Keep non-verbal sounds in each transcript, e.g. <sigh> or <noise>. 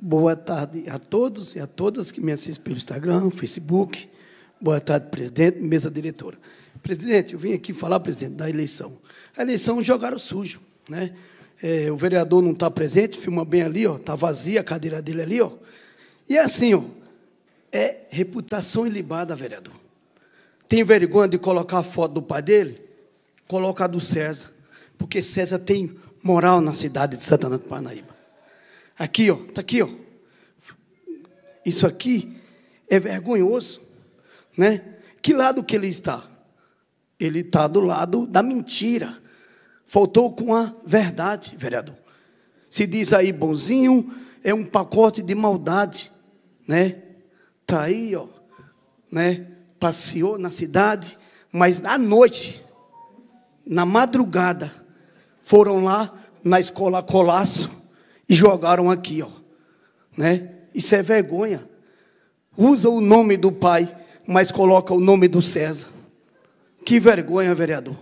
Boa tarde a todos e a todas que me assistem pelo Instagram, Facebook. Boa tarde, presidente, mesa diretora. Presidente, eu vim aqui falar, presidente, da eleição. A eleição jogaram sujo. Né? É, o vereador não está presente, filma bem ali, está vazia a cadeira dele ali. Ó. E é assim, ó, é reputação ilibada, vereador. Tem vergonha de colocar a foto do pai dele? Coloca a do César, porque César tem moral na cidade de Santana do Parnaíba. Aqui, ó, tá aqui, ó. Isso aqui é vergonhoso, né? Que lado que ele está? Ele está do lado da mentira. Faltou com a verdade, vereador. Se diz aí bonzinho, é um pacote de maldade, né? Tá aí, ó, né? Passeou na cidade, mas à noite, na madrugada, foram lá na escola Colasso e jogaram aqui, ó. Né? Isso é vergonha. Usa o nome do pai, mas coloca o nome do César. Que vergonha, vereador.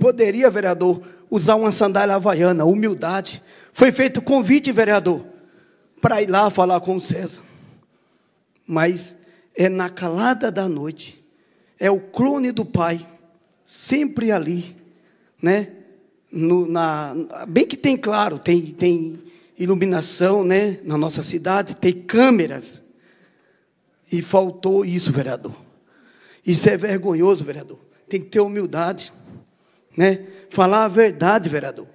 Poderia, vereador, usar uma sandália havaiana, humildade. Foi feito convite, vereador, para ir lá falar com o César. Mas é na calada da noite. É o clone do pai, sempre ali, né? no, na, bem que tem, claro, tem, tem iluminação né, na nossa cidade, tem câmeras. E faltou isso, vereador. Isso é vergonhoso, vereador. Tem que ter humildade. Né? Falar a verdade, vereador.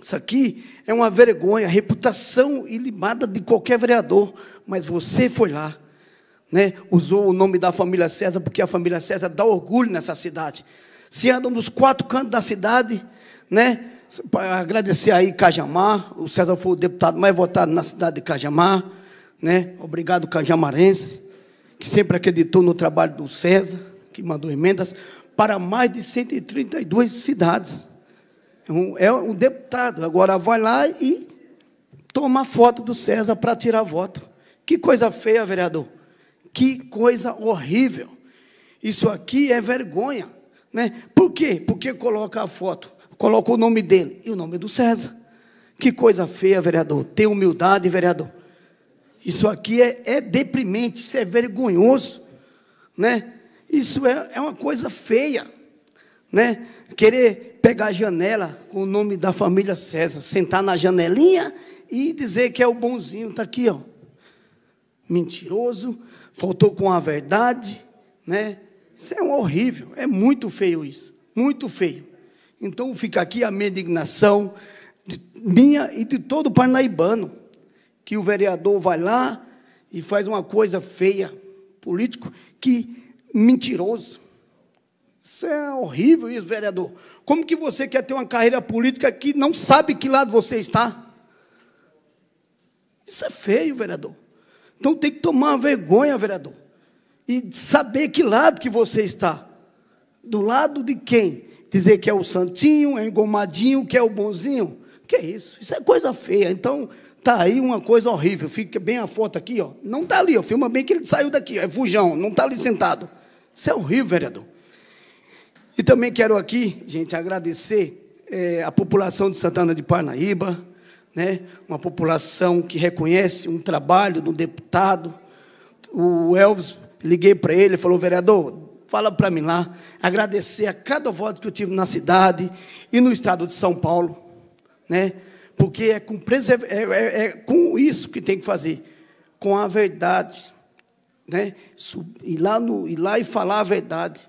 Isso aqui é uma vergonha, reputação ilimada de qualquer vereador. Mas você foi lá, né? usou o nome da família César, porque a família César dá orgulho nessa cidade. Se anda é nos quatro cantos da cidade, né? Agradecer aí Cajamar, o César foi o deputado mais votado na cidade de Cajamar, né? Obrigado Cajamarense, que sempre acreditou no trabalho do César, que mandou emendas para mais de 132 cidades. É, é um deputado, agora vai lá e toma foto do César para tirar voto. Que coisa feia, vereador. Que coisa horrível. Isso aqui é vergonha. Né? Por quê? Porque coloca a foto colocou o nome dele e o nome é do César. Que coisa feia, vereador. Ter humildade, vereador. Isso aqui é, é deprimente, isso é vergonhoso, né? Isso é, é uma coisa feia, né? Querer pegar a janela com o nome da família César, sentar na janelinha e dizer que é o bonzinho, está aqui, ó. Mentiroso, faltou com a verdade, né? Isso é um horrível, é muito feio isso, muito feio. Então fica aqui a minha indignação, de, minha e de todo parnaibano, que o vereador vai lá e faz uma coisa feia, político, que mentiroso. Isso é horrível isso, vereador. Como que você quer ter uma carreira política que não sabe que lado você está? Isso é feio, vereador. Então tem que tomar vergonha, vereador. E saber que lado que você está. Do lado de quem? dizer que é o santinho, é engomadinho, que é o bonzinho. Que é isso? Isso é coisa feia. Então, tá aí uma coisa horrível. Fica bem a foto aqui, ó. Não tá ali, ó. Filma bem que ele saiu daqui, ó. É fujão, não tá ali sentado. Isso é horrível, vereador. E também quero aqui, gente, agradecer é, a população de Santana de Parnaíba, né? uma população que reconhece um trabalho do deputado. O Elvis, liguei para ele, falou, vereador, fala para mim lá, agradecer a cada voto que eu tive na cidade e no estado de São Paulo, né? Porque é com, é, é, é com isso que tem que fazer, com a verdade, né? Ir lá, no, ir lá e falar a verdade,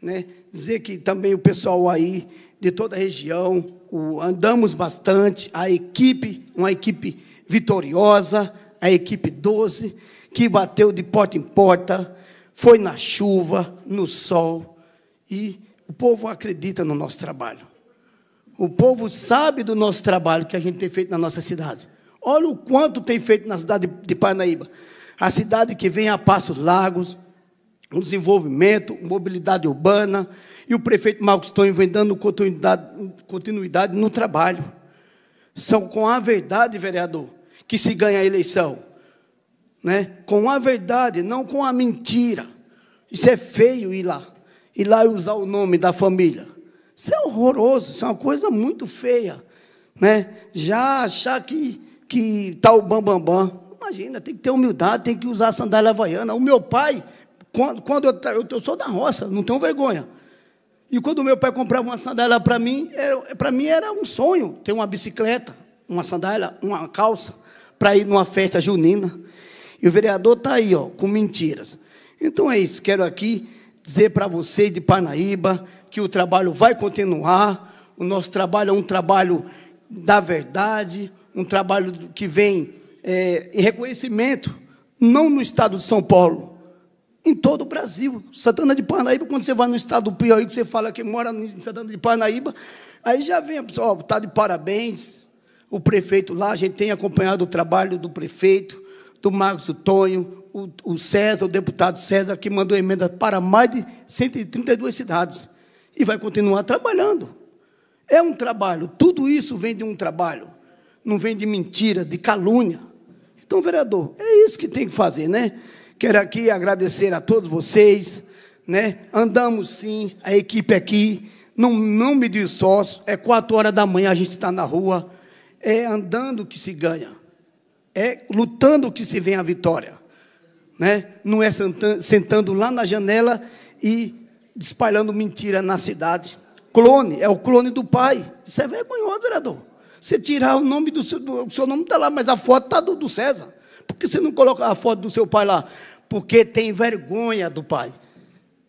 né? Dizer que também o pessoal aí de toda a região, o, andamos bastante, a equipe, uma equipe vitoriosa, a equipe 12, que bateu de porta em porta, foi na chuva, no sol, e o povo acredita no nosso trabalho. O povo sabe do nosso trabalho que a gente tem feito na nossa cidade. Olha o quanto tem feito na cidade de Parnaíba. A cidade que vem a passos largos, o desenvolvimento, mobilidade urbana, e o prefeito Marcos Tonho vem dando continuidade, continuidade no trabalho. São com a verdade, vereador, que se ganha a eleição né? com a verdade, não com a mentira. Isso é feio ir lá. Ir lá e usar o nome da família. Isso é horroroso, isso é uma coisa muito feia. Né? Já achar que está que tá o bambambam. Bam, bam. Imagina, tem que ter humildade, tem que usar a sandália havaiana. O meu pai, quando, quando eu, eu, eu sou da roça, não tenho vergonha. E quando meu pai comprava uma sandália para mim, para mim era um sonho ter uma bicicleta, uma sandália, uma calça, para ir numa festa junina. E o vereador está aí, ó, com mentiras. Então é isso, quero aqui dizer para vocês de Parnaíba que o trabalho vai continuar, o nosso trabalho é um trabalho da verdade, um trabalho que vem é, em reconhecimento, não no estado de São Paulo, em todo o Brasil. Santana de Parnaíba, quando você vai no estado do Piauí, que você fala que mora em Santana de Parnaíba, aí já vem a pessoa, está de parabéns, o prefeito lá, a gente tem acompanhado o trabalho do prefeito, do Marcos, Tonho, o, o César, o deputado César, que mandou emenda para mais de 132 cidades. E vai continuar trabalhando. É um trabalho, tudo isso vem de um trabalho, não vem de mentira, de calúnia. Então, vereador, é isso que tem que fazer, né? Quero aqui agradecer a todos vocês, né? Andamos sim, a equipe aqui, não, não me diz sócio, é quatro horas da manhã, a gente está na rua, é andando que se ganha é lutando que se vem a vitória. Né? Não é sentando lá na janela e espalhando mentira na cidade. Clone, é o clone do pai. Isso é vergonhoso, vereador. Você tirar o nome do seu, do, o seu nome está lá, mas a foto está do, do César. Por que você não coloca a foto do seu pai lá? Porque tem vergonha do pai.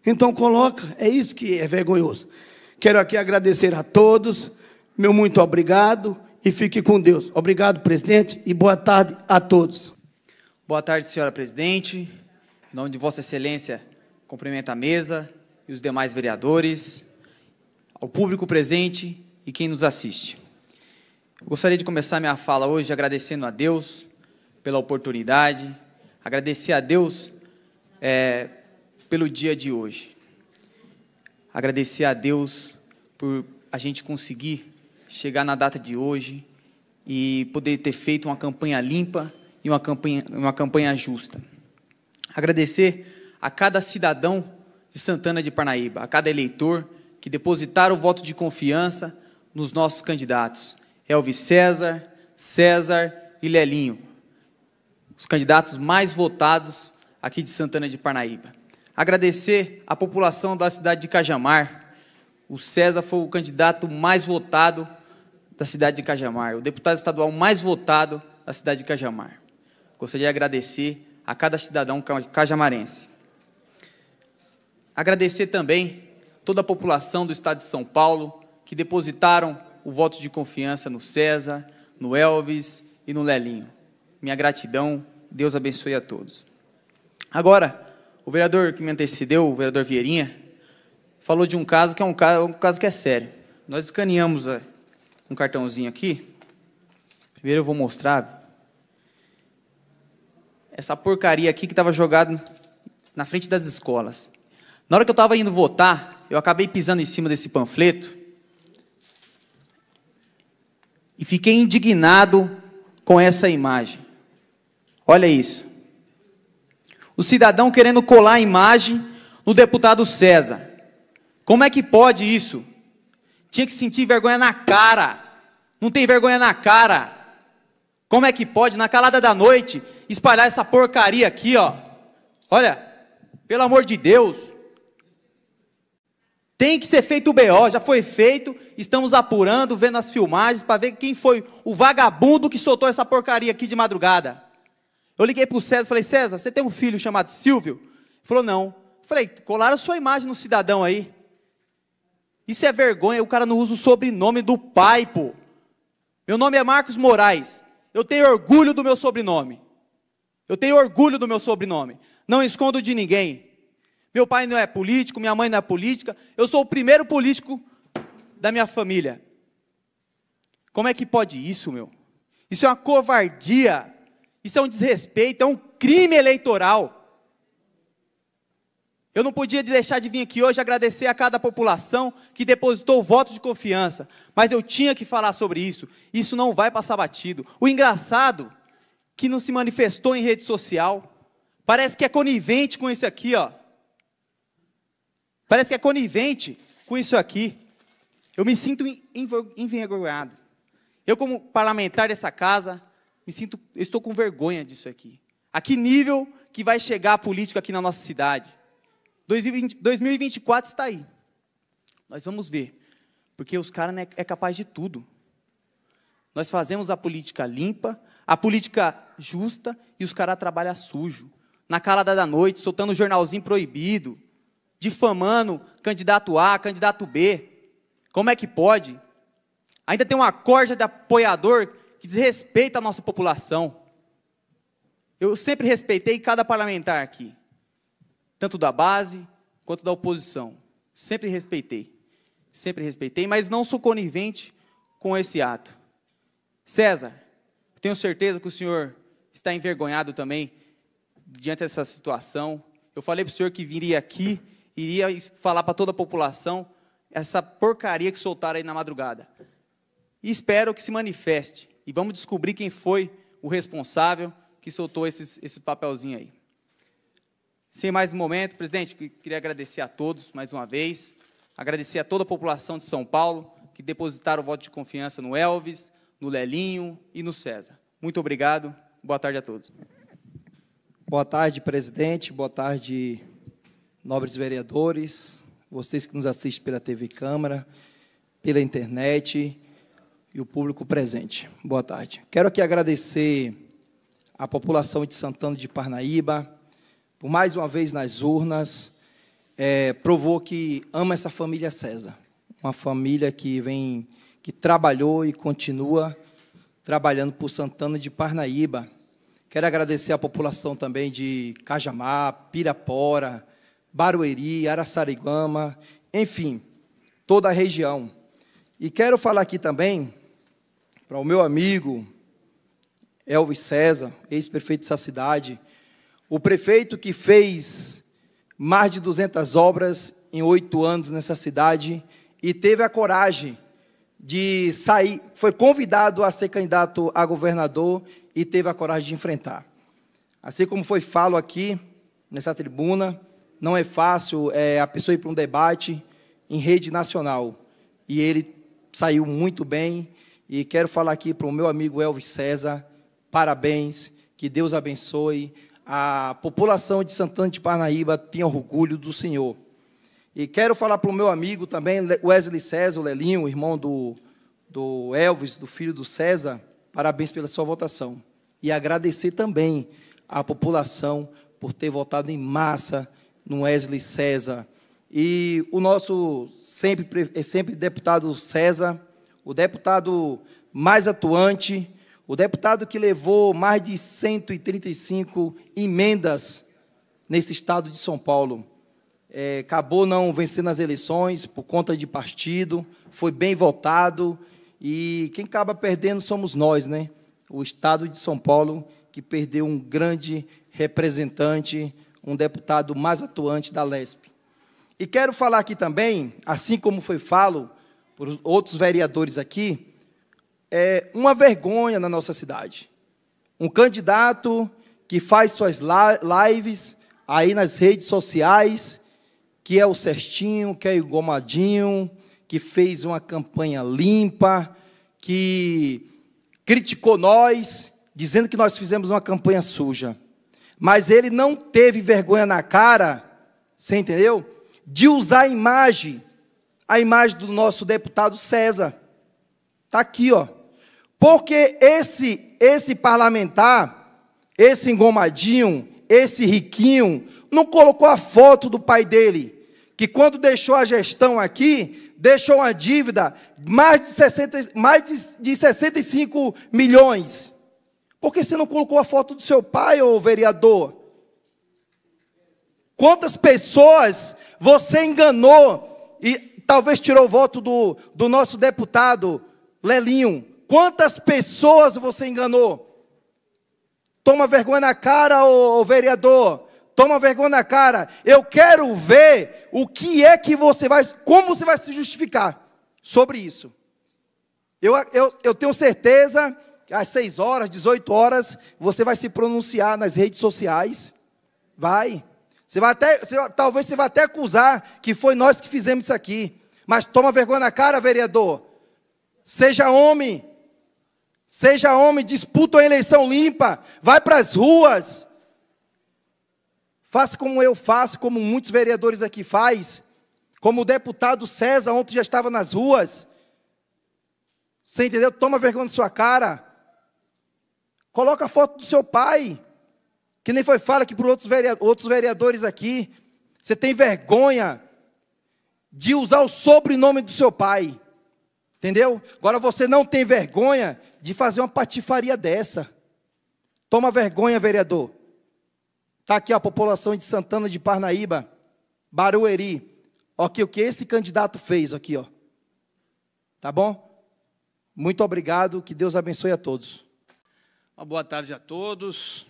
Então coloca, é isso que é vergonhoso. Quero aqui agradecer a todos, meu muito obrigado e fique com Deus. Obrigado, presidente, e boa tarde a todos. Boa tarde, senhora presidente. Em nome de Vossa Excelência, cumprimento a mesa e os demais vereadores, ao público presente e quem nos assiste. Eu gostaria de começar minha fala hoje agradecendo a Deus pela oportunidade, agradecer a Deus é, pelo dia de hoje, agradecer a Deus por a gente conseguir chegar na data de hoje e poder ter feito uma campanha limpa e uma campanha, uma campanha justa. Agradecer a cada cidadão de Santana de Parnaíba, a cada eleitor que depositaram o voto de confiança nos nossos candidatos, Elvis César, César e Lelinho, os candidatos mais votados aqui de Santana de Parnaíba. Agradecer à população da cidade de Cajamar, o César foi o candidato mais votado da cidade de Cajamar, o deputado estadual mais votado da cidade de Cajamar. Gostaria de agradecer a cada cidadão cajamarense. Agradecer também toda a população do estado de São Paulo que depositaram o voto de confiança no César, no Elvis e no Lelinho. Minha gratidão, Deus abençoe a todos. Agora, o vereador que me antecedeu, o vereador Vieirinha, falou de um caso que é um caso, um caso que é sério. Nós escaneamos a um cartãozinho aqui. Primeiro eu vou mostrar essa porcaria aqui que estava jogada na frente das escolas. Na hora que eu estava indo votar, eu acabei pisando em cima desse panfleto e fiquei indignado com essa imagem. Olha isso. O cidadão querendo colar a imagem no deputado César. Como é que pode isso? Tinha que sentir vergonha na cara não tem vergonha na cara. Como é que pode, na calada da noite, espalhar essa porcaria aqui, ó? Olha, pelo amor de Deus. Tem que ser feito o BO, já foi feito, estamos apurando, vendo as filmagens para ver quem foi o vagabundo que soltou essa porcaria aqui de madrugada. Eu liguei para o César e falei: César, você tem um filho chamado Silvio? Ele falou: Não. falei: Colaram a sua imagem no cidadão aí. Isso é vergonha, o cara não usa o sobrenome do pai, pô. Meu nome é Marcos Moraes. Eu tenho orgulho do meu sobrenome. Eu tenho orgulho do meu sobrenome. Não escondo de ninguém. Meu pai não é político, minha mãe não é política. Eu sou o primeiro político da minha família. Como é que pode isso, meu? Isso é uma covardia. Isso é um desrespeito, é um crime eleitoral. Eu não podia deixar de vir aqui hoje agradecer a cada população que depositou o voto de confiança, mas eu tinha que falar sobre isso. Isso não vai passar batido. O engraçado que não se manifestou em rede social, parece que é conivente com isso aqui, ó. Parece que é conivente com isso aqui. Eu me sinto envergonhado. Eu como parlamentar dessa casa, me sinto, estou com vergonha disso aqui. A que nível que vai chegar a política aqui na nossa cidade? 2020, 2024 está aí. Nós vamos ver. Porque os caras é, né, é capaz de tudo. Nós fazemos a política limpa, a política justa e os caras trabalham sujo. Na calada da noite, soltando jornalzinho proibido, difamando candidato A, candidato B. Como é que pode? Ainda tem uma corja de apoiador que desrespeita a nossa população. Eu sempre respeitei cada parlamentar aqui tanto da base quanto da oposição. Sempre respeitei. Sempre respeitei, mas não sou conivente com esse ato. César, tenho certeza que o senhor está envergonhado também diante dessa situação. Eu falei para o senhor que viria aqui, iria falar para toda a população essa porcaria que soltaram aí na madrugada. E espero que se manifeste. E vamos descobrir quem foi o responsável que soltou esse papelzinho aí. Sem mais um momento, presidente, queria agradecer a todos mais uma vez, agradecer a toda a população de São Paulo que depositaram o voto de confiança no Elvis, no Lelinho e no César. Muito obrigado, boa tarde a todos. Boa tarde, presidente, boa tarde, nobres vereadores, vocês que nos assistem pela TV Câmara, pela internet e o público presente. Boa tarde. Quero aqui agradecer a população de Santana de Parnaíba, por mais uma vez nas urnas, é, provou que ama essa família César, uma família que vem, que trabalhou e continua trabalhando por Santana de Parnaíba. Quero agradecer à população também de Cajamá, Pirapora, Barueri, Araçariguama, enfim, toda a região. E quero falar aqui também para o meu amigo Elvis César, ex-prefeito dessa cidade, o prefeito que fez mais de 200 obras em oito anos nessa cidade e teve a coragem de sair, foi convidado a ser candidato a governador e teve a coragem de enfrentar. Assim como foi falo aqui nessa tribuna, não é fácil é, a pessoa ir para um debate em rede nacional. E ele saiu muito bem. E quero falar aqui para o meu amigo Elvis César, parabéns, que Deus abençoe a população de Santana de Parnaíba tinha orgulho do Senhor. E quero falar para o meu amigo também, Wesley César, o Lelinho, irmão do, do Elvis, do filho do César, parabéns pela sua votação. E agradecer também à população por ter votado em massa no Wesley César. E o nosso sempre, sempre deputado César, o deputado mais atuante, o deputado que levou mais de 135 emendas nesse estado de São Paulo. É, acabou não vencendo as eleições por conta de partido, foi bem votado e quem acaba perdendo somos nós, né? O estado de São Paulo que perdeu um grande representante, um deputado mais atuante da LESP. E quero falar aqui também, assim como foi falo por outros vereadores aqui, é, uma vergonha na nossa cidade. Um candidato que faz suas lives aí nas redes sociais, que é o certinho, que é o gomadinho, que fez uma campanha limpa, que criticou nós, dizendo que nós fizemos uma campanha suja. Mas ele não teve vergonha na cara, você entendeu? De usar a imagem, a imagem do nosso deputado César. Está aqui, ó. Porque esse esse parlamentar, esse engomadinho, esse riquinho, não colocou a foto do pai dele, que quando deixou a gestão aqui, deixou uma dívida mais de 60, mais de 65 milhões. Por que você não colocou a foto do seu pai, ô vereador? Quantas pessoas você enganou e talvez tirou o voto do, do nosso deputado Lelinho? Quantas pessoas você enganou? Toma vergonha na cara, ô, ô, vereador. Toma vergonha na cara. Eu quero ver o que é que você vai, como você vai se justificar sobre isso. Eu, eu, eu tenho certeza que às 6 horas, 18 horas, você vai se pronunciar nas redes sociais. Vai. Você vai até, você, talvez você vá até acusar que foi nós que fizemos isso aqui. Mas toma vergonha na cara, vereador. Seja homem. Seja homem, disputa uma eleição limpa, vai para as ruas. Faça como eu faço, como muitos vereadores aqui faz, como o deputado César ontem já estava nas ruas. Você entendeu? Toma vergonha na sua cara. Coloca a foto do seu pai, que nem foi fala aqui para outros, outros vereadores aqui. Você tem vergonha de usar o sobrenome do seu pai. Entendeu? Agora você não tem vergonha de fazer uma patifaria dessa. Toma vergonha, vereador. Está aqui a população de Santana de Parnaíba, Barueri. Aqui o que esse candidato fez aqui, ó. Tá bom? Muito obrigado, que Deus abençoe a todos. Uma boa tarde a todos.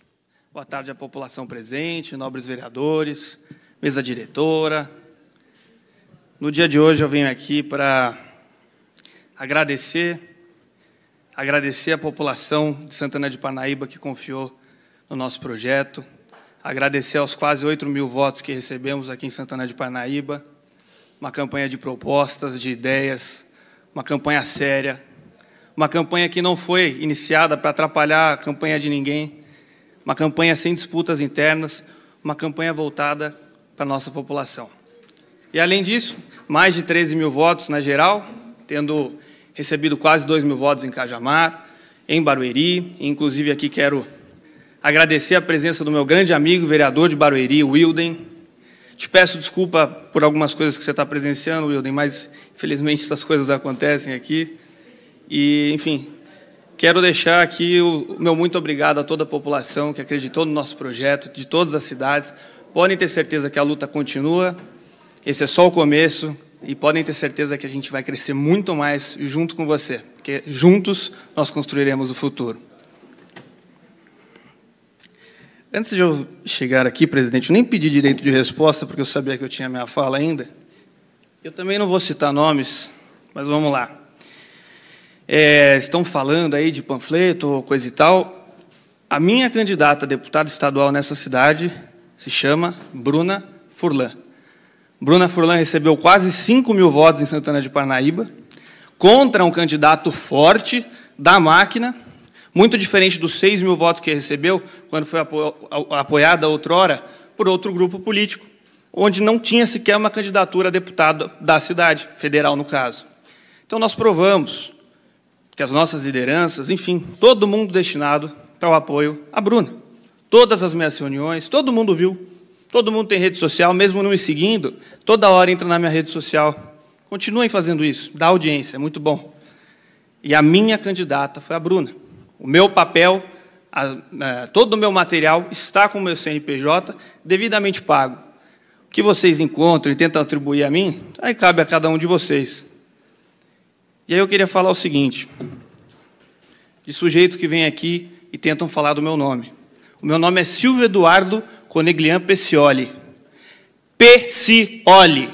Boa tarde à população presente, nobres vereadores, mesa diretora. No dia de hoje eu venho aqui para agradecer agradecer à população de Santana de Parnaíba que confiou no nosso projeto, agradecer aos quase 8 mil votos que recebemos aqui em Santana de Parnaíba, uma campanha de propostas, de ideias, uma campanha séria, uma campanha que não foi iniciada para atrapalhar a campanha de ninguém, uma campanha sem disputas internas, uma campanha voltada para a nossa população. E, além disso, mais de 13 mil votos na geral, tendo recebido quase 2 mil votos em Cajamar, em Barueri, e inclusive aqui quero agradecer a presença do meu grande amigo, vereador de Barueri, Wilden. Te peço desculpa por algumas coisas que você está presenciando, Wilden, mas infelizmente essas coisas acontecem aqui. E, enfim, quero deixar aqui o meu muito obrigado a toda a população que acreditou no nosso projeto, de todas as cidades. Podem ter certeza que a luta continua. Esse é só o começo e podem ter certeza que a gente vai crescer muito mais junto com você, porque juntos nós construiremos o futuro. Antes de eu chegar aqui, presidente, eu nem pedi direito de resposta, porque eu sabia que eu tinha minha fala ainda. Eu também não vou citar nomes, mas vamos lá. É, estão falando aí de panfleto ou coisa e tal. A minha candidata a deputada estadual nessa cidade se chama Bruna Furlan. Bruna Furlan recebeu quase 5 mil votos em Santana de Parnaíba, contra um candidato forte da máquina, muito diferente dos 6 mil votos que recebeu quando foi apo apoiada outrora por outro grupo político, onde não tinha sequer uma candidatura a deputado da cidade, federal no caso. Então nós provamos que as nossas lideranças, enfim, todo mundo destinado para o apoio à Bruna. Todas as minhas reuniões, todo mundo viu Todo mundo tem rede social, mesmo não me seguindo, toda hora entra na minha rede social. Continuem fazendo isso, dá audiência, é muito bom. E a minha candidata foi a Bruna. O meu papel, a, a, é, todo o meu material está com o meu CNPJ devidamente pago. O que vocês encontram e tentam atribuir a mim, aí cabe a cada um de vocês. E aí eu queria falar o seguinte: de sujeitos que vêm aqui e tentam falar do meu nome. O meu nome é Silvio Eduardo Coneglian Pecioli. Pecioli.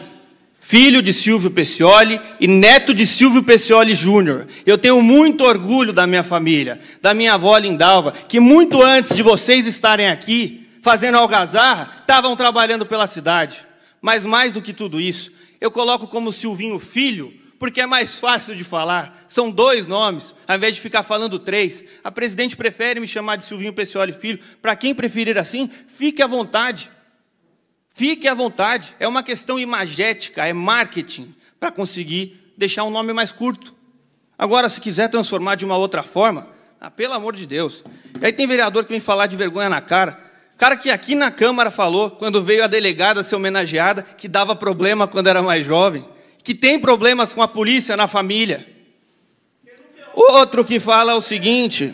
Filho de Silvio Pecioli e neto de Silvio Pecioli Júnior. Eu tenho muito orgulho da minha família, da minha avó Lindalva, que muito antes de vocês estarem aqui fazendo algazarra, estavam trabalhando pela cidade. Mas mais do que tudo isso, eu coloco como Silvinho filho porque é mais fácil de falar. São dois nomes, ao invés de ficar falando três. A presidente prefere me chamar de Silvinho Pescioli Filho. Para quem preferir assim, fique à vontade. Fique à vontade. É uma questão imagética, é marketing, para conseguir deixar um nome mais curto. Agora, se quiser transformar de uma outra forma, ah, pelo amor de Deus. E aí tem vereador que vem falar de vergonha na cara. Cara que aqui na Câmara falou, quando veio a delegada ser homenageada, que dava problema quando era mais jovem que tem problemas com a polícia na família. Outro que fala o seguinte.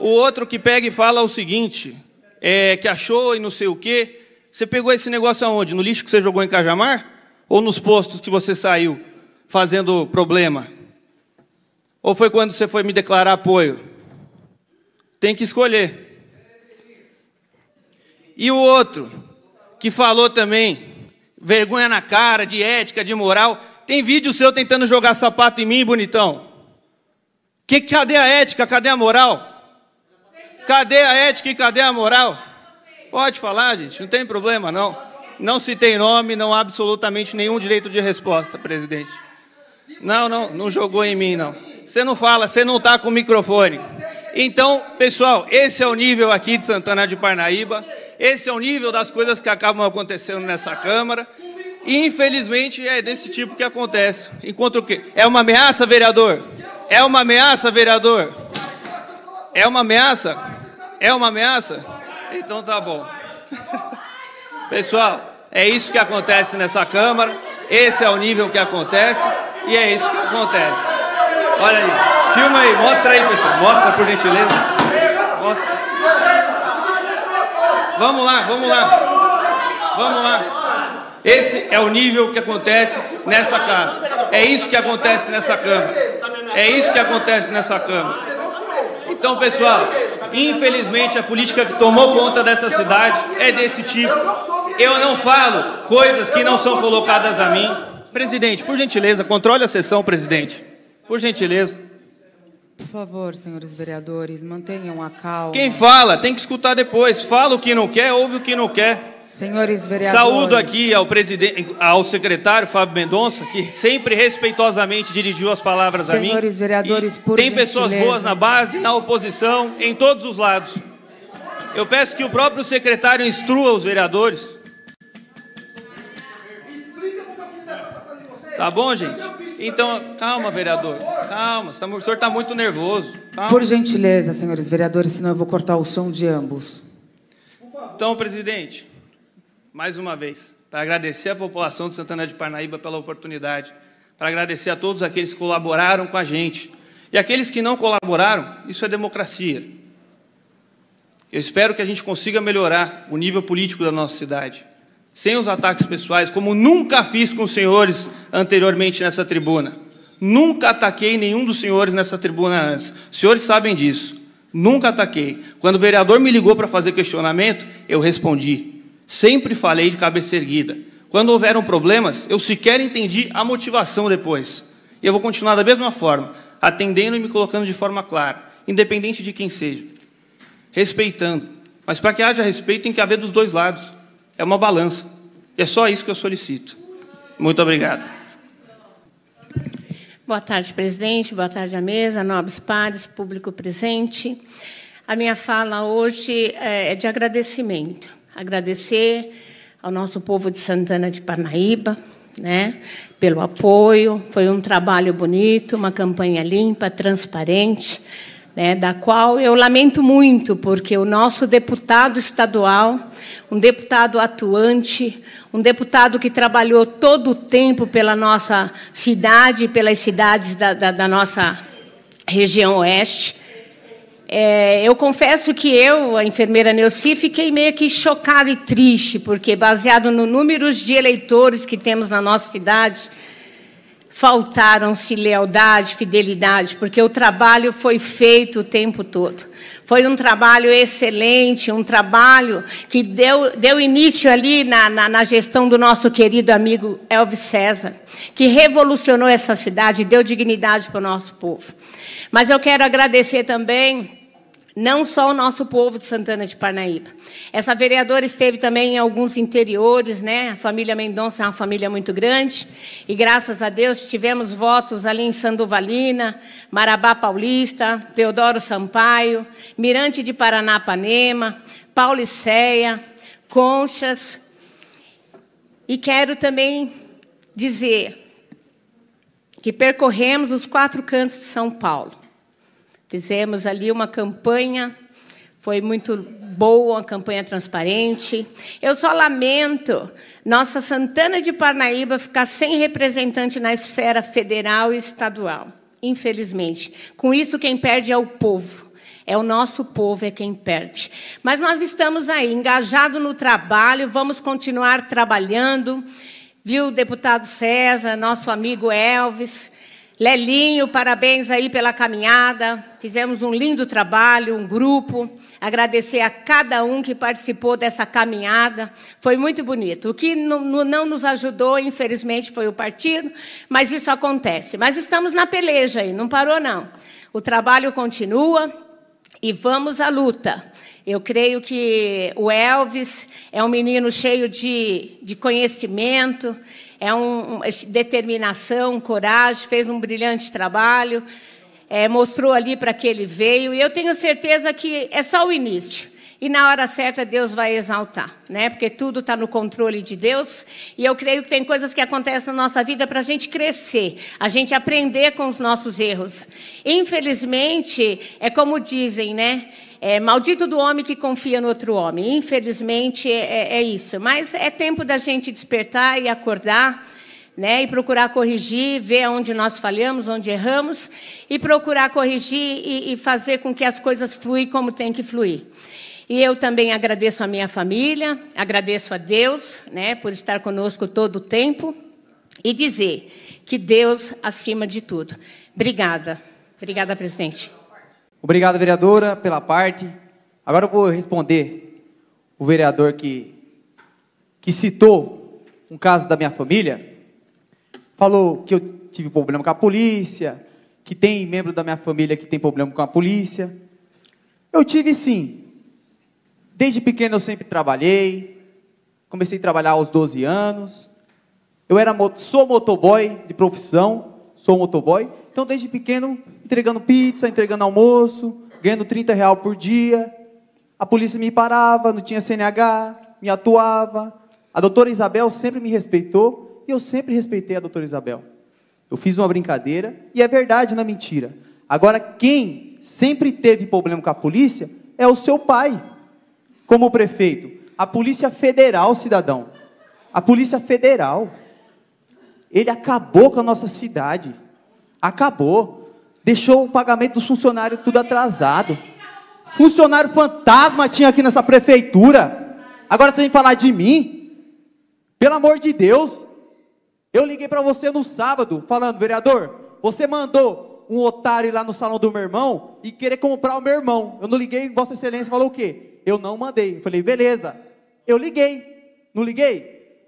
O outro que pega e fala o seguinte, é, que achou e não sei o quê. Você pegou esse negócio aonde? No lixo que você jogou em Cajamar? Ou nos postos que você saiu fazendo problema? Ou foi quando você foi me declarar apoio? Tem que escolher. E o outro que falou também vergonha na cara, de ética, de moral. Tem vídeo seu tentando jogar sapato em mim, bonitão. Que, cadê a ética? Cadê a moral? Cadê a ética e cadê a moral? Pode falar, gente, não tem problema, não. Não se tem nome, não há absolutamente nenhum direito de resposta, presidente. Não, não, não jogou em mim, não. Você não fala, você não está com o microfone. Então, pessoal, esse é o nível aqui de Santana de Parnaíba. Esse é o nível das coisas que acabam acontecendo nessa Câmara. E, infelizmente, é desse tipo que acontece. Enquanto o quê? É uma ameaça, vereador? É uma ameaça, vereador? É uma ameaça? É uma ameaça? Então tá bom. <laughs> Pessoal, é isso que acontece nessa Câmara. Esse é o nível que acontece. E é isso que acontece. Olha aí, filma aí, mostra aí, pessoal. Mostra por gentileza. Mostra. Vamos lá, vamos lá. Vamos lá. Esse é o nível que acontece nessa casa. É isso que acontece nessa Câmara. É isso que acontece nessa Câmara. Então, pessoal, infelizmente a política que tomou conta dessa cidade é desse tipo. Eu não falo coisas que não são colocadas a mim. Presidente, por gentileza, controle a sessão, presidente. Por gentileza. Por favor, senhores vereadores, mantenham a calma. Quem fala tem que escutar depois. Fala o que não quer, ouve o que não quer. Senhores vereadores. Saúdo aqui ao presidente, ao secretário Fábio Mendonça, que sempre respeitosamente dirigiu as palavras senhores a mim. Senhores vereadores, por Tem gentileza. pessoas boas na base, na oposição, em todos os lados. Eu peço que o próprio secretário instrua os vereadores. Tá bom, gente? Então, calma, vereador. Calma, tá- o senhor está muito nervoso. Calma. Por gentileza, senhores vereadores, senão eu vou cortar o som de ambos. Então, presidente, mais uma vez, para agradecer à população de Santana de Parnaíba pela oportunidade, para agradecer a todos aqueles que colaboraram com a gente. E aqueles que não colaboraram, isso é democracia. Eu espero que a gente consiga melhorar o nível político da nossa cidade sem os ataques pessoais, como nunca fiz com os senhores anteriormente nessa tribuna. Nunca ataquei nenhum dos senhores nessa tribuna antes. Os senhores sabem disso. Nunca ataquei. Quando o vereador me ligou para fazer questionamento, eu respondi. Sempre falei de cabeça erguida. Quando houveram problemas, eu sequer entendi a motivação depois. E eu vou continuar da mesma forma, atendendo e me colocando de forma clara, independente de quem seja. Respeitando. Mas para que haja respeito, tem que haver dos dois lados. É uma balança. É só isso que eu solicito. Muito obrigado. Boa tarde, presidente. Boa tarde à mesa, nobres pares, público presente. A minha fala hoje é, é de agradecimento. Agradecer ao nosso povo de Santana de Parnaíba, né, pelo apoio. Foi um trabalho bonito, uma campanha limpa, transparente né, da qual eu lamento muito, porque o nosso deputado estadual, um deputado atuante, um deputado que trabalhou todo o tempo pela nossa cidade, pelas cidades da, da, da nossa região oeste. É, eu confesso que eu, a enfermeira Neuci, fiquei meio que chocada e triste, porque, baseado no números de eleitores que temos na nossa cidade, faltaram-se lealdade, fidelidade, porque o trabalho foi feito o tempo todo. Foi um trabalho excelente, um trabalho que deu, deu início ali na, na, na, gestão do nosso querido amigo Elvis César, que revolucionou essa cidade, deu dignidade para o nosso povo. Mas eu quero agradecer também não só o nosso povo de Santana de Parnaíba. Essa vereadora esteve também em alguns interiores, né? A família Mendonça é uma família muito grande. E graças a Deus tivemos votos ali em Sandovalina, Marabá Paulista, Teodoro Sampaio, Mirante de Paranapanema, Pauliceia, Conchas. E quero também dizer que percorremos os quatro cantos de São Paulo. Fizemos ali uma campanha, foi muito boa, uma campanha transparente. Eu só lamento nossa Santana de Parnaíba ficar sem representante na esfera federal e estadual, infelizmente. Com isso, quem perde é o povo. É o nosso povo é quem perde. Mas nós estamos aí, engajados no trabalho, vamos continuar trabalhando. Viu deputado César, nosso amigo Elvis, Lelinho, parabéns aí pela caminhada. Fizemos um lindo trabalho, um grupo. Agradecer a cada um que participou dessa caminhada. Foi muito bonito. O que não nos ajudou, infelizmente, foi o partido, mas isso acontece. Mas estamos na peleja aí, não parou não. O trabalho continua e vamos à luta. Eu creio que o Elvis é um menino cheio de, de conhecimento, é um, determinação, coragem, fez um brilhante trabalho, é, mostrou ali para que ele veio. E eu tenho certeza que é só o início. E na hora certa Deus vai exaltar, né? Porque tudo está no controle de Deus. E eu creio que tem coisas que acontecem na nossa vida para a gente crescer, a gente aprender com os nossos erros. Infelizmente, é como dizem, né? É, maldito do homem que confia no outro homem. Infelizmente é, é, é, isso. Mas é tempo da gente despertar e acordar, né? E procurar corrigir, ver onde nós falhamos, onde erramos, e procurar corrigir e, e fazer com que as coisas fluem como tem que fluir. E eu também agradeço a minha família, agradeço a Deus, né, por estar conosco todo o tempo e dizer que Deus acima de tudo. Obrigada. Obrigada, presidente. Obrigado, vereadora, pela parte. Agora eu vou responder o vereador que, que citou um caso da minha família. Falou que eu tive problema com a polícia, que tem membro da minha família que tem problema com a polícia. Eu tive sim. Desde pequeno eu sempre trabalhei. Comecei a trabalhar aos 12 anos. Eu era, sou motoboy de profissão, sou motoboy. Então desde pequeno entregando pizza, entregando almoço, ganhando 30 reais por dia. A polícia me parava, não tinha CNH, me atuava. A doutora Isabel sempre me respeitou e eu sempre respeitei a doutora Isabel. Eu fiz uma brincadeira e é verdade, não é mentira. Agora, quem sempre teve problema com a polícia é o seu pai, como prefeito. A Polícia Federal, cidadão. A Polícia Federal. Ele acabou com a nossa cidade. Acabou. Deixou o pagamento dos funcionários tudo atrasado. Funcionário fantasma tinha aqui nessa prefeitura. Agora você vem falar de mim? Pelo amor de Deus. Eu liguei para você no sábado, falando, vereador, você mandou um otário lá no salão do meu irmão e querer comprar o meu irmão. Eu não liguei, Vossa Excelência falou o quê? Eu não mandei. Eu falei, beleza. Eu liguei. Não liguei?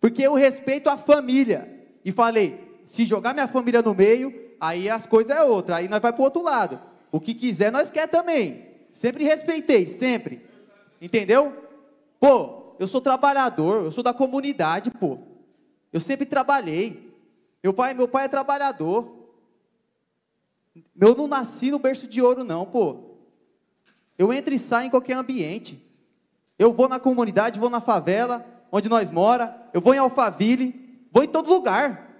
Porque eu respeito a família. E falei, se jogar minha família no meio, aí as coisas é outra, aí nós vai para o outro lado. O que quiser, nós quer também. Sempre respeitei, sempre. Entendeu? Pô, eu sou trabalhador, eu sou da comunidade, pô. Eu sempre trabalhei. Meu pai, meu pai é trabalhador. Eu não nasci no berço de ouro, não, pô. Eu entro e saio em qualquer ambiente. Eu vou na comunidade, vou na favela, onde nós mora, eu vou em Alphaville, vou em todo lugar.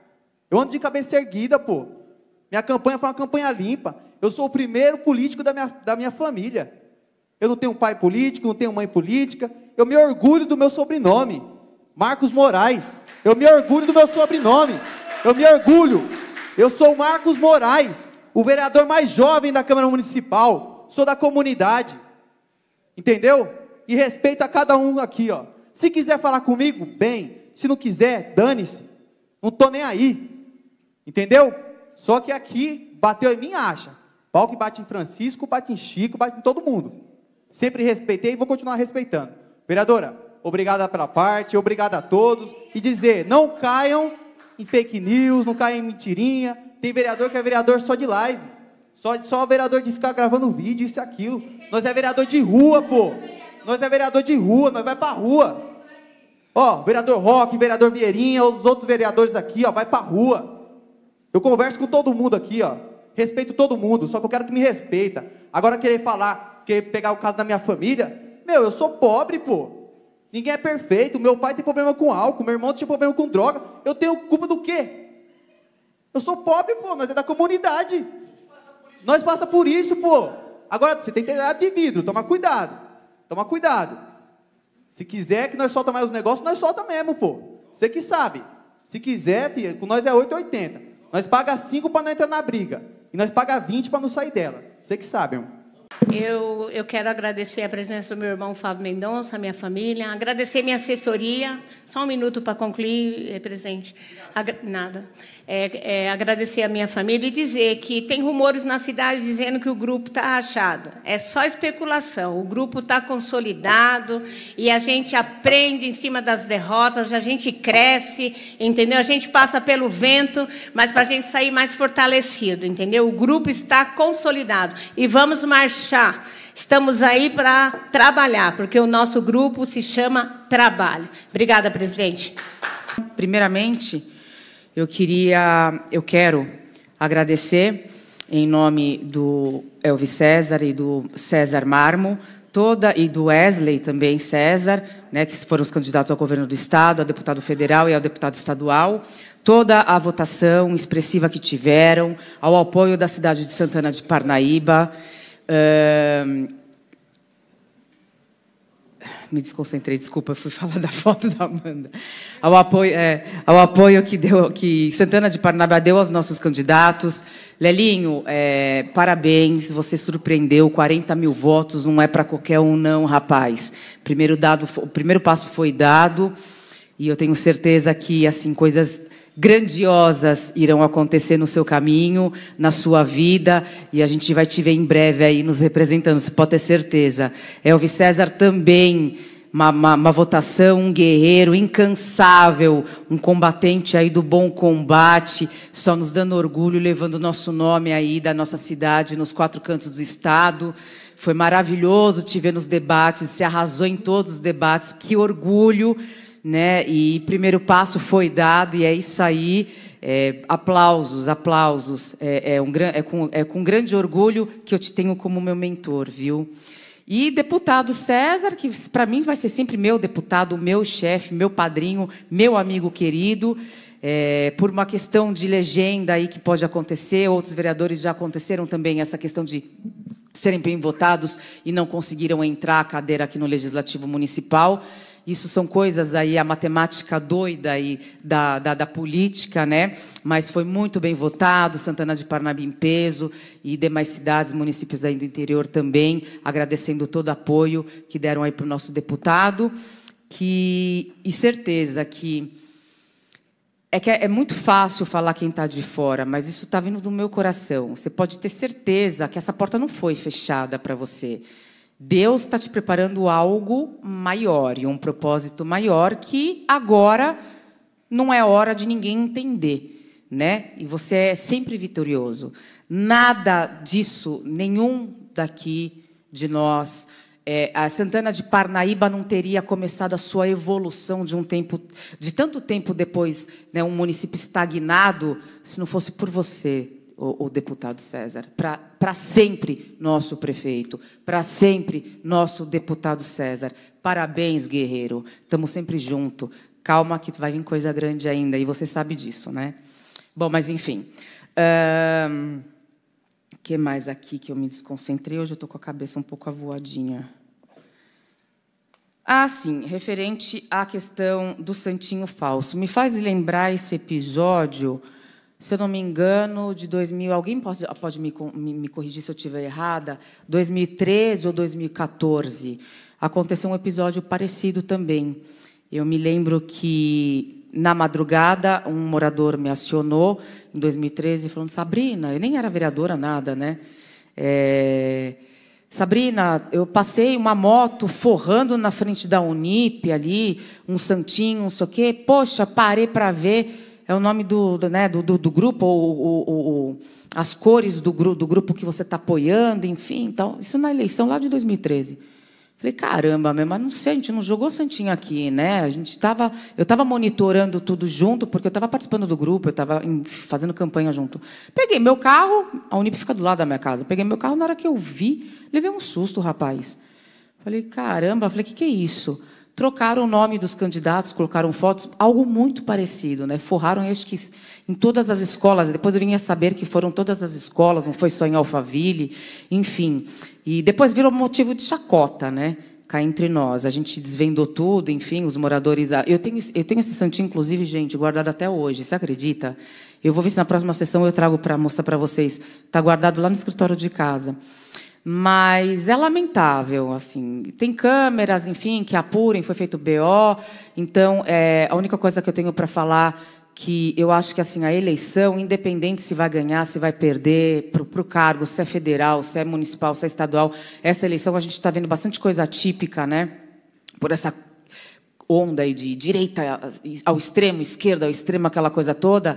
Eu ando de cabeça erguida, pô. Minha campanha foi uma campanha limpa. Eu sou o primeiro político da minha, da minha família. Eu não tenho pai político, não tenho mãe política. Eu me orgulho do meu sobrenome, Marcos Moraes. Eu me orgulho do meu sobrenome. Eu me orgulho. Eu sou Marcos Moraes, o vereador mais jovem da Câmara Municipal. Sou da comunidade. Entendeu? E respeito a cada um aqui, ó. Se quiser falar comigo, bem. Se não quiser, dane-se. Não estou nem aí. Entendeu? Só que aqui bateu em mim, acha. Pau que bate em Francisco, bate em Chico, bate em todo mundo. Sempre respeitei e vou continuar respeitando. Vereadora, obrigada pela parte, obrigada a todos. E dizer, não caiam em fake news, não caiam em mentirinha. Tem vereador que é vereador só de live. Só, só vereador de ficar gravando vídeo, isso e aquilo. Nós é vereador de rua, pô. Nós é vereador de rua, nós vai pra rua. Ó, vereador Roque, vereador Vieirinha, os outros vereadores aqui, ó, vai pra rua. Eu converso com todo mundo aqui, ó. Respeito todo mundo, só que eu quero que me respeita. Agora querer falar, querer pegar o caso da minha família, meu, eu sou pobre, pô. Ninguém é perfeito. Meu pai tem problema com álcool, meu irmão tinha problema com droga. Eu tenho culpa do quê? Eu sou pobre, pô, nós é da comunidade. Passa nós passa por isso, pô. Agora, você tem telhado de vidro, toma cuidado. Toma cuidado. Se quiser que nós solta mais os negócios, nós solta mesmo, pô. Você que sabe. Se quiser, filho, com nós é 880. Nós paga 5 para não entrar na briga. E nós paga 20 para não sair dela. Você que sabe, irmão. Eu, eu quero agradecer a presença do meu irmão Fábio Mendonça, minha família, agradecer minha assessoria. Só um minuto para concluir, é, presidente. Agra nada. É, é, agradecer a minha família e dizer que tem rumores na cidade dizendo que o grupo está achado. É só especulação. O grupo está consolidado e a gente aprende em cima das derrotas, a gente cresce, entendeu? A gente passa pelo vento, mas para a gente sair mais fortalecido, entendeu? O grupo está consolidado e vamos marchar achar. Estamos aí para trabalhar, porque o nosso grupo se chama Trabalho. Obrigada, presidente. Primeiramente, eu queria, eu quero agradecer em nome do Elvis César e do César Marmo, toda e do Wesley também César, né, que foram os candidatos ao governo do estado, a deputado federal e ao deputado estadual, toda a votação expressiva que tiveram, ao apoio da cidade de Santana de Parnaíba, me desconcentrei, desculpa, fui <laughs> falar da foto da Amanda. Ao apoio, é, ao apoio que, deu, que Santana de Parnabá deu aos nossos candidatos. Lelinho, é, parabéns, você surpreendeu, 40 mil votos, não é para qualquer um não, rapaz. Primeiro dado, o primeiro passo foi dado, e eu tenho certeza que assim coisas grandiosas irão acontecer no seu caminho, na sua vida, e a gente vai te ver em breve aí nos representando, você pode ter certeza. Elvis César também, uma, uma, uma votação, um guerreiro incansável, um combatente aí do bom combate, só nos dando orgulho, levando o nosso nome aí da nossa cidade, nos quatro cantos do estado. Foi maravilhoso te ver nos debates, se arrasou em todos os debates, que orgulho né? E primeiro passo foi dado e é isso aí. É, aplausos, aplausos. É, é, um, é, com, é com grande orgulho que eu te tenho como meu mentor, viu? E deputado César, que para mim vai ser sempre meu deputado, meu chefe, meu padrinho, meu amigo querido. É, por uma questão de legenda aí que pode acontecer, outros vereadores já aconteceram também essa questão de serem bem votados e não conseguiram entrar a cadeira aqui no Legislativo Municipal. Isso são coisas aí, a matemática doida aí da, da, da política, né? Mas foi muito bem votado, Santana de Parnaíba em peso e demais cidades, municípios aí do interior também, agradecendo todo o apoio que deram aí para o nosso deputado. Que, e certeza que é que é, é muito fácil falar quem está de fora, mas isso está vindo do meu coração. Você pode ter certeza que essa porta não foi fechada para você. Deus está te preparando algo maior e um propósito maior que agora não é hora de ninguém entender, né? E você é sempre vitorioso. Nada disso, nenhum daqui de nós. É, a Santana de Parnaíba não teria começado a sua evolução de um tempo, de tanto tempo depois, né, um município estagnado, se não fosse por você, o, o deputado César, para sempre nosso prefeito, para sempre nosso deputado César. Parabéns, guerreiro. Estamos sempre junto. Calma que vai vir coisa grande ainda e você sabe disso, né? Bom, mas enfim. Um, que mais aqui que eu me desconcentrei? Hoje eu estou com a cabeça um pouco avoadinha. Ah, sim, referente à questão do santinho falso. Me faz lembrar esse episódio se eu não me engano, de 2000, alguém pode, pode me, me, me corrigir se eu estiver errada, 2013 ou 2014, aconteceu um episódio parecido também. Eu me lembro que, na madrugada, um morador me acionou, em 2013, falando, Sabrina, eu nem era vereadora, nada, né? É, Sabrina, eu passei uma moto forrando na frente da Unip ali, um santinho, não sei o quê. Poxa, parei para ver é o nome do, do né, do, do, do grupo, ou, ou, ou, as cores do, gru, do grupo que você está apoiando, enfim. tal. isso na eleição lá de 2013. Falei, caramba, mas não sei, a gente não jogou Santinho aqui, né? A gente estava. Eu estava monitorando tudo junto, porque eu estava participando do grupo, eu estava fazendo campanha junto. Peguei meu carro, a Unip fica do lado da minha casa. Peguei meu carro, na hora que eu vi, levei um susto, rapaz. Falei, caramba, falei, o que, que é isso? trocaram o nome dos candidatos, colocaram fotos, algo muito parecido, né? Forraram, acho que em todas as escolas. Depois eu vim a saber que foram todas as escolas, não foi só em Alphaville, enfim. E depois virou motivo de chacota, né? Cá entre nós. A gente desvendou tudo, enfim, os moradores. Ah, eu tenho, eu tenho esse santinho, inclusive, gente, guardado até hoje, você acredita? Eu vou ver se na próxima sessão eu trago para mostrar para vocês. Está guardado lá no escritório de casa. Mas é lamentável, assim. Tem câmeras, enfim, que apurem, foi feito BO. Então, é, a única coisa que eu tenho para falar que eu acho que assim a eleição, independente se vai ganhar, se vai perder para o cargo, se é federal, se é municipal, se é estadual, essa eleição a gente está vendo bastante coisa atípica, né? Por essa onda aí de direita ao extremo, esquerda ao extremo, aquela coisa toda.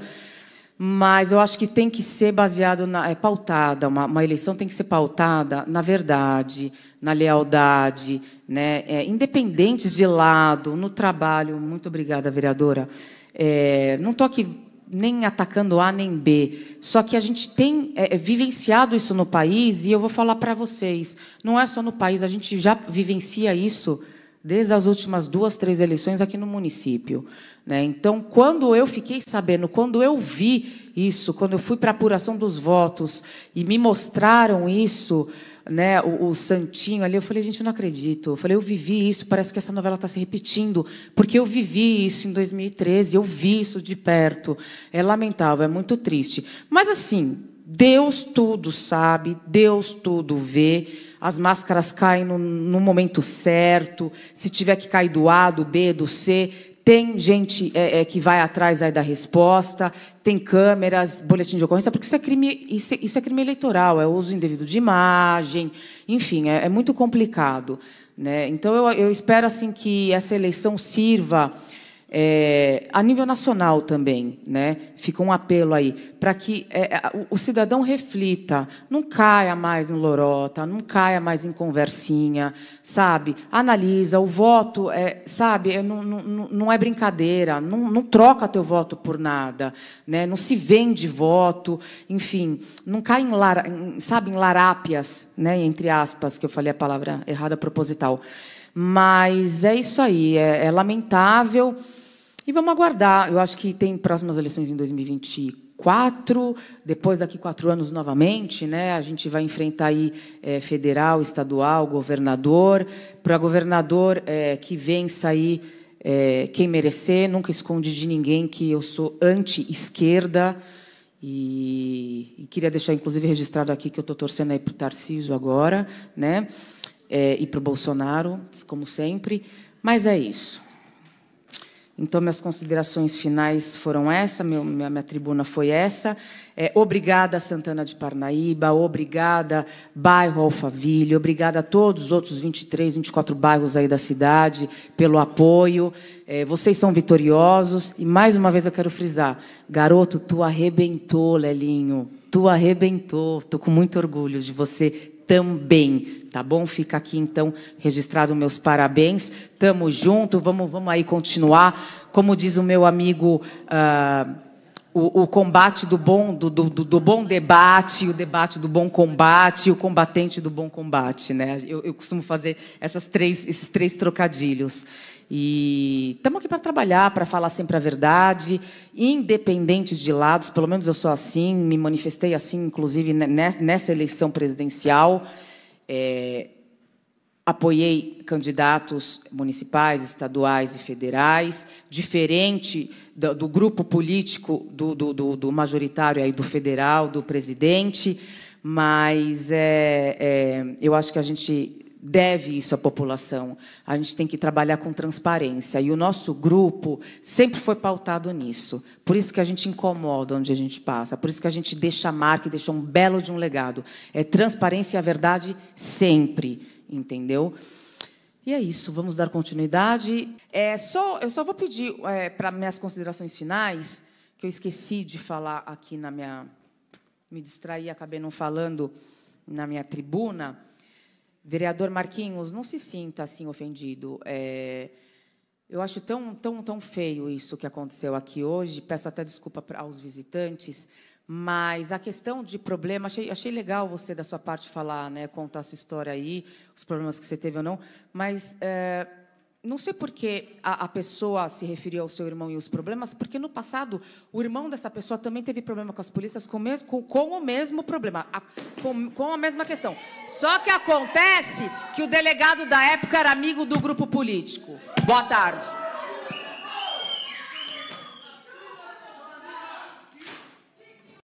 Mas eu acho que tem que ser baseado na. É, pautada, uma, uma eleição tem que ser pautada na verdade, na lealdade, né? É, independente de lado, no trabalho. Muito obrigada, vereadora. É, não estou aqui nem atacando A nem B. Só que a gente tem é, é vivenciado isso no país, e eu vou falar para vocês: não é só no país, a gente já vivencia isso desde as últimas duas, três eleições aqui no município. Né? Então, quando eu fiquei sabendo, quando eu vi isso, quando eu fui para a apuração dos votos e me mostraram isso, né, o, o, santinho ali, eu falei, gente, eu não acredito. Eu falei, eu vivi isso, parece que essa novela está se repetindo, porque eu vivi isso em 2013, eu vi isso de perto. É lamentável, é muito triste. Mas, assim, Deus tudo sabe, Deus tudo vê as máscaras caem no, no momento certo, se tiver que cair do A, do B, do C, tem gente é, é, que vai atrás aí da resposta, tem câmeras, boletim de ocorrência, porque isso é crime, isso é, isso é crime eleitoral, é uso indevido de imagem, enfim, é, é muito complicado. Né? Então, eu, eu espero assim que essa eleição sirva é, a nível nacional também, né? Fica um apelo aí para que é, é, o, o cidadão reflita, não caia mais em lorota, não caia mais em conversinha, sabe? Analisa, o voto, é, sabe? É, não, não, não, é brincadeira, não, não troca teu voto por nada, né? Não se vende voto, enfim, não cai em, lar, em, sabe, em larápias, né? Entre aspas, que eu falei a palavra errada proposital. Mas é isso aí, é, é lamentável. E vamos aguardar. Eu acho que tem próximas eleições em 2024, depois daqui quatro anos novamente, né? A gente vai enfrentar aí é, federal, estadual, governador. Para governador é, que vença aí é, quem merecer, nunca esconde de ninguém que eu sou anti-esquerda. E, e, queria deixar, inclusive, registrado aqui que eu estou torcendo aí para o Tarcísio agora, né? É, e para o Bolsonaro, como sempre. Mas é isso. Então, minhas considerações finais foram essa, meu, minha, minha, tribuna foi essa. É, obrigada, Santana de Parnaíba, obrigada, bairro Alfaville, obrigada a todos os outros 23, 24 bairros aí da cidade pelo apoio. É, vocês são vitoriosos. E, mais uma vez, eu quero frisar, garoto, tu arrebentou, Lelinho, tu arrebentou. Estou com muito orgulho de você também. Tá bom? Fica aqui então registrado meus parabéns. Tamo junto, vamos, vamos aí continuar. Como diz o meu amigo, uh, o, o, combate do bom, do, do, do, bom debate, o debate do bom combate, o combatente do bom combate, né? Eu, eu costumo fazer essas três, esses três trocadilhos. E estamos aqui para trabalhar, para falar sempre a verdade, independente de lados. Pelo menos eu sou assim, me manifestei assim, inclusive nessa eleição presidencial. É, apoiei candidatos municipais, estaduais e federais, diferente do, do grupo político do, do, do, majoritário aí do federal, do presidente, mas é, é, eu acho que a gente deve isso à população. A gente tem que trabalhar com transparência. E o nosso grupo sempre foi pautado nisso. Por isso que a gente incomoda onde a gente passa. Por isso que a gente deixa a marca e deixa um belo de um legado. É transparência e a verdade sempre. Entendeu? E é isso, vamos dar continuidade. É, só, eu só vou pedir é, para minhas considerações finais, que eu esqueci de falar aqui na minha. Me distraí, acabei não falando na minha tribuna. Vereador Marquinhos, não se sinta assim ofendido. É, eu acho tão, tão, tão feio isso que aconteceu aqui hoje. Peço até desculpa aos visitantes, mas a questão de problema, achei, achei legal você da sua parte falar, né, contar a sua história aí, os problemas que você teve ou não, mas é, não sei por que a, a, pessoa se referiu ao seu irmão e os problemas, porque no passado o irmão dessa pessoa também teve problema com as polícias com, mes, com, com o mesmo problema, a, com, com, a mesma questão. Só que acontece que o delegado da época era amigo do grupo político. Boa tarde.